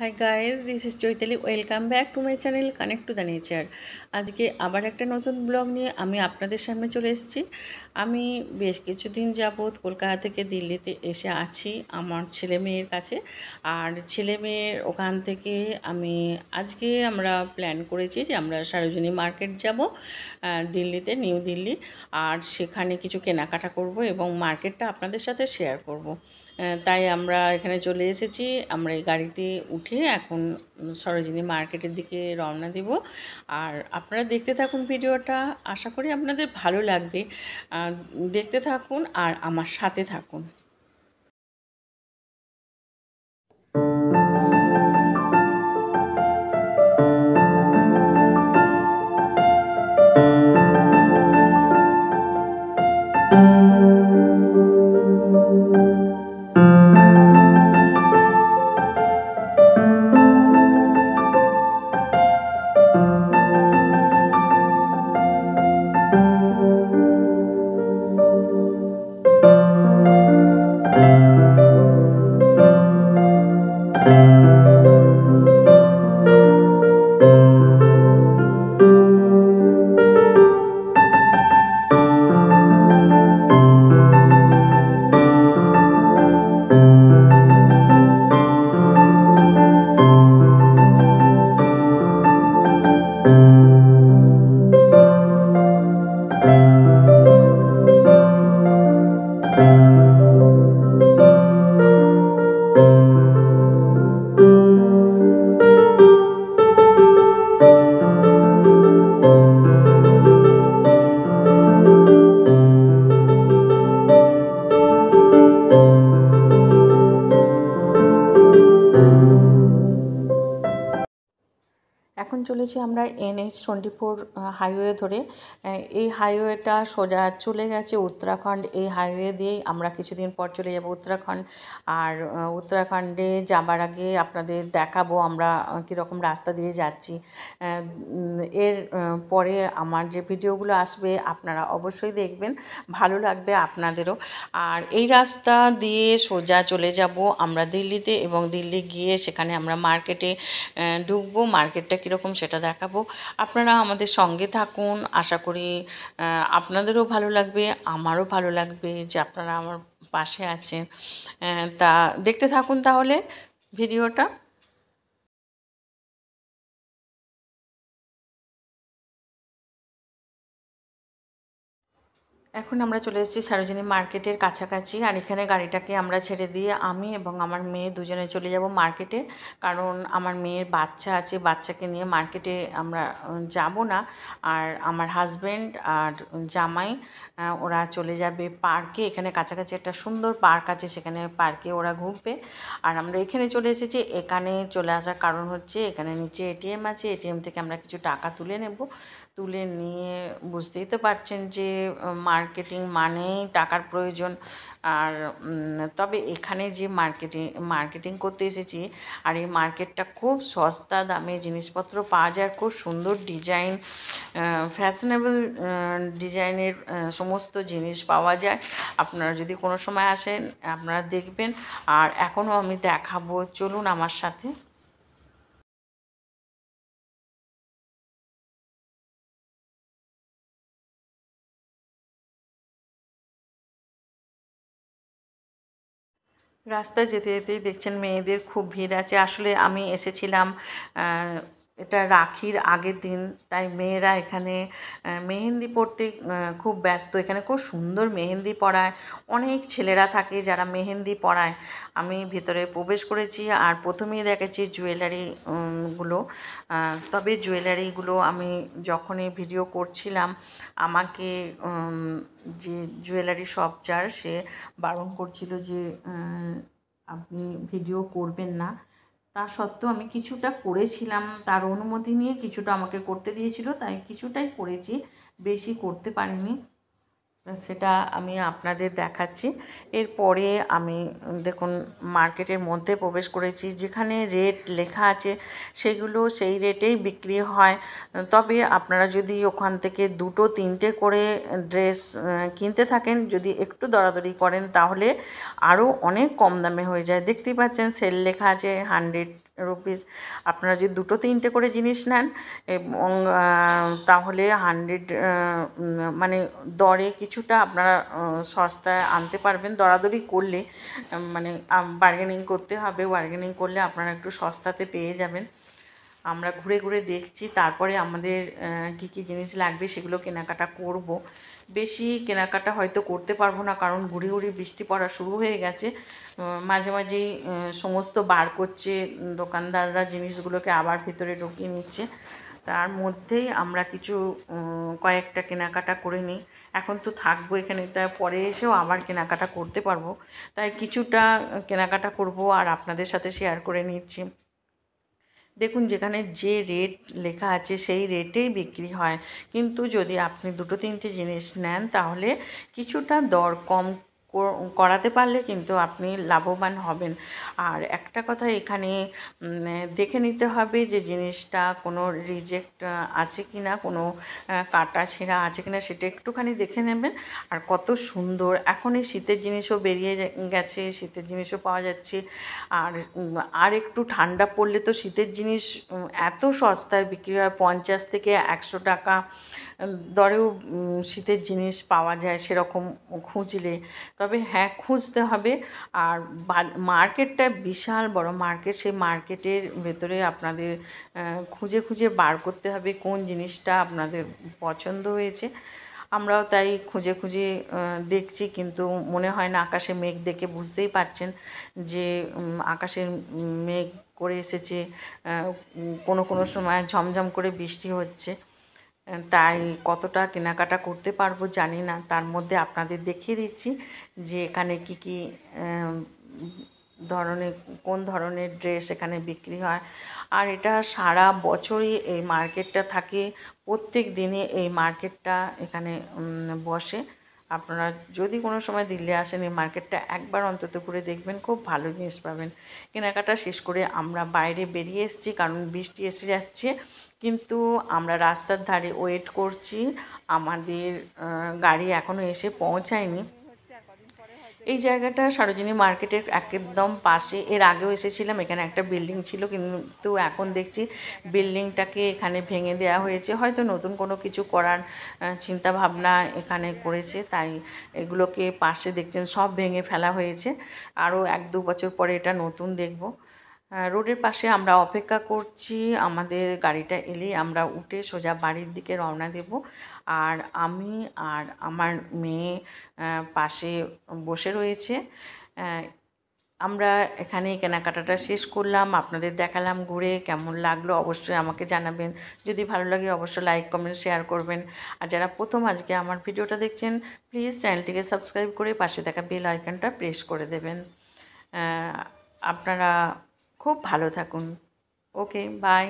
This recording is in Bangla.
High guys this is Chaitali welcome back to my channel connect to the nature আজকে আবার একটা নতুন ব্লগ নিয়ে আমি আপনাদের সামনে চলে এসেছি আমি বেশ কিছুদিন যাবৎ কলকাতা থেকে দিল্লিতে এসে আছি আমার ছেলে মেয়ের কাছে আর ছেলে মেয়ের ওখান থেকে আমি আজকে আমরা প্ল্যান করেছি যে আমরা সারোজনী মার্কেট যাব দিল্লিতে নিউ দিল্লি আর সেখানে কিছু কেনাকাটা করব এবং মার্কেটটা আপনাদের সাথে শেয়ার করব। তাই আমরা এখানে চলে এসেছি আমরা এই গাড়িতে উঠে এখন সরোজিনী মার্কেটের দিকে রওনা দেব আর আপনারা দেখতে থাকুন ভিডিওটা আশা করি আপনাদের ভালো লাগবে দেখতে থাকুন আর আমার সাথে থাকুন চলেছি আমরা এনএইচ টোয়েন্টি ফোর হাইওয়ে ধরে এই হাইওয়েটা সোজা চলে গেছে উত্তরাখণ্ড এই হাইওয়ে দিয়েই আমরা কিছুদিন পর চলে যাব উত্তরাখণ্ড আর উত্তরাখণ্ডে যাবার আগে আপনাদের দেখাবো আমরা কীরকম রাস্তা দিয়ে যাচ্ছি এর পরে আমার যে ভিডিওগুলো আসবে আপনারা অবশ্যই দেখবেন ভালো লাগবে আপনাদেরও আর এই রাস্তা দিয়ে সোজা চলে যাব আমরা দিল্লিতে এবং দিল্লি গিয়ে সেখানে আমরা মার্কেটে ঢুকবো মার্কেটটা কীরকম সেটা দেখাবো আপনারা আমাদের সঙ্গে থাকুন আশা করি আপনাদেরও ভালো লাগবে আমারও ভালো লাগবে যে আপনারা আমার পাশে আছেন তা দেখতে থাকুন তাহলে ভিডিওটা এখন আমরা চলে এসেছি সরোজিনী মার্কেটের কাছাকাছি আর এখানে গাড়িটাকে আমরা ছেড়ে দিয়ে আমি এবং আমার মেয়ে দুজনে চলে যাব মার্কেটে কারণ আমার মেয়ের বাচ্চা আছে বাচ্চাকে নিয়ে মার্কেটে আমরা যাব না আর আমার হাজব্যান্ড আর জামাই ওরা চলে যাবে পার্কে এখানে কাছাকাছি একটা সুন্দর পার্ক আছে সেখানে পার্কে ওরা ঘুরবে আর আমরা এখানে চলে এসেছি এখানে চলে আসার কারণ হচ্ছে এখানে নিচে এটিএম আছে এটিএম থেকে আমরা কিছু টাকা তুলে নেব তুলে নিয়ে বুঝতেই তো পারছেন যে মার্কেটিং মানেই টাকার প্রয়োজন আর তবে এখানে যে মার্কেটিং মার্কেটিং করতে এসেছি আর এই মার্কেটটা খুব সস্তা দামে জিনিসপত্র পাওয়া যায় খুব সুন্দর ডিজাইন ফ্যাশনেবল ডিজাইনের সমস্ত জিনিস পাওয়া যায় আপনারা যদি কোনো সময় আসেন আপনারা দেখবেন আর এখনও আমি দেখাবো চলুন আমার সাথে রাস্তায় যেতে যেতেই দেখছেন মেয়েদের খুব ভিড় আছে আসলে আমি এসেছিলাম এটা রাখির আগের দিন তাই মেয়েরা এখানে মেহেন্দি পড়তে খুব ব্যস্ত এখানে খুব সুন্দর মেহেন্দি পড়ায় অনেক ছেলেরা থাকে যারা মেহেন্দি পড়ায় আমি ভেতরে প্রবেশ করেছি আর প্রথমেই দেখেছি জুয়েলারিগুলো তবে জুয়েলারিগুলো আমি যখনই ভিডিও করছিলাম আমাকে যে জুয়েলারি শপ যার সে বারণ করছিল যে আপনি ভিডিও করবেন না তা সত্ত্বেও আমি কিছুটা করেছিলাম তার অনুমতি নিয়ে কিছুটা আমাকে করতে দিয়েছিল তাই কিছুটাই করেছি বেশি করতে পারিনি সেটা আমি আপনাদের দেখাচ্ছি এরপরে আমি দেখুন মার্কেটের মধ্যে প্রবেশ করেছি যেখানে রেট লেখা আছে সেগুলো সেই রেটেই বিক্রি হয় তবে আপনারা যদি ওখান থেকে দুটো তিনটে করে ড্রেস কিনতে থাকেন যদি একটু দরাদরি করেন তাহলে আরও অনেক কম দামে হয়ে যায় দেখতেই পাচ্ছেন সেল লেখা আছে হান্ড্রেড রুপিস আপনারা যদি দুটো তিনটে করে জিনিস নেন এবং তাহলে হান্ড্রেড মানে দরে কিছুটা আপনারা সস্তায় আনতে পারবেন দরাদরি করলে মানে বার্গেনিং করতে হবে বার্গেনিং করলে আপনারা একটু সস্তাতে পেয়ে যাবেন আমরা ঘুরে ঘুরে দেখছি তারপরে আমাদের কী কী জিনিস লাগবে সেগুলো কেনাকাটা করব। বেশি কেনাকাটা হয়তো করতে পারবো না কারণ ঘুরে ঘুরে বৃষ্টি পড়া শুরু হয়ে গেছে মাঝে মাঝেই সমস্ত বার করছে দোকানদাররা জিনিসগুলোকে আবার ভিতরে ঢুকিয়ে নিচ্ছে তার মধ্যেই আমরা কিছু কয়েকটা কেনাকাটা করে নিই এখন তো থাকবো এখানে তাই পরে এসেও আবার কেনাকাটা করতে পারবো তাই কিছুটা কেনাকাটা করব আর আপনাদের সাথে শেয়ার করে নিচ্ছি দেখুন যেখানে যে রেট লেখা আছে সেই রেটেই বিক্রি হয় কিন্তু যদি আপনি দুটো তিনটে জিনিস নেন তাহলে কিছুটা দর কম করাতে পারলে কিন্তু আপনি লাভবান হবেন আর একটা কথা এখানে দেখে নিতে হবে যে জিনিসটা কোনো রিজেক্ট আছে কি না কোনো কাটা ছেঁড়া আছে কি না সেটা একটুখানি দেখে নেবেন আর কত সুন্দর এখন এই শীতের জিনিসও বেরিয়ে গেছে শীতের জিনিসও পাওয়া যাচ্ছে আর আর একটু ঠান্ডা পড়লে তো শীতের জিনিস এত সস্তায় বিক্রি হয় পঞ্চাশ থেকে একশো টাকা দরেও শীতের জিনিস পাওয়া যায় সেরকম খুঁজলে তবে হ্যাঁ খুঁজতে হবে আর মার্কেটটা বিশাল বড় মার্কেট সেই মার্কেটের ভেতরে আপনাদের খুঁজে খুঁজে বার করতে হবে কোন জিনিসটা আপনাদের পছন্দ হয়েছে আমরাও তাই খুঁজে খুঁজে দেখছি কিন্তু মনে হয় না আকাশে মেঘ দেখে বুঝতেই পারছেন যে আকাশের মেঘ করে এসেছে কোনো কোনো সময় ঝমঝম করে বৃষ্টি হচ্ছে তাই কতটা কেনাকাটা করতে পারবো জানি না তার মধ্যে আপনাদের দেখিয়ে দিচ্ছি যে এখানে কি কি ধরনের কোন ধরনের ড্রেস এখানে বিক্রি হয় আর এটা সারা বছরই এই মার্কেটটা থাকে প্রত্যেক দিনে এই মার্কেটটা এখানে বসে আপনারা যদি কোনো সময় দিল্লি আসেন এই মার্কেটটা একবার অন্তত করে দেখবেন খুব ভালো জিনিস পাবেন কেনাকাটা শেষ করে আমরা বাইরে বেরিয়ে এসেছি কারণ বৃষ্টি এসে যাচ্ছে কিন্তু আমরা রাস্তার ধারে ওয়েট করছি আমাদের গাড়ি এখনও এসে পৌঁছায়নি এই জায়গাটা সরোজিনী মার্কেটের একদম পাশে এর আগেও এসেছিলাম এখানে একটা বিল্ডিং ছিল কিন্তু এখন দেখছি বিল্ডিংটাকে এখানে ভেঙে দেওয়া হয়েছে হয়তো নতুন কোনো কিছু করার চিন্তা ভাবনা এখানে করেছে তাই এগুলোকে পাশে দেখছেন সব ভেঙে ফেলা হয়েছে আরও এক দু বছর পরে এটা নতুন দেখব রোডের পাশে আমরা অপেক্ষা করছি আমাদের গাড়িটা এলে আমরা উঠে সোজা বাড়ির দিকে রওনা দেব আর আমি আর আমার মেয়ে পাশে বসে রয়েছে আমরা এখানে কেনাকাটাটা শেষ করলাম আপনাদের দেখালাম ঘুরে কেমন লাগলো অবশ্যই আমাকে জানাবেন যদি ভালো লাগে অবশ্যই লাইক কমেন্ট শেয়ার করবেন আর যারা প্রথম আজকে আমার ভিডিওটা দেখছেন প্লিজ চ্যানেলটিকে সাবস্ক্রাইব করে পাশে থাকা বেল আইকনটা প্রেস করে দেবেন আপনারা খুব ভালো থাকুন ওকে বাই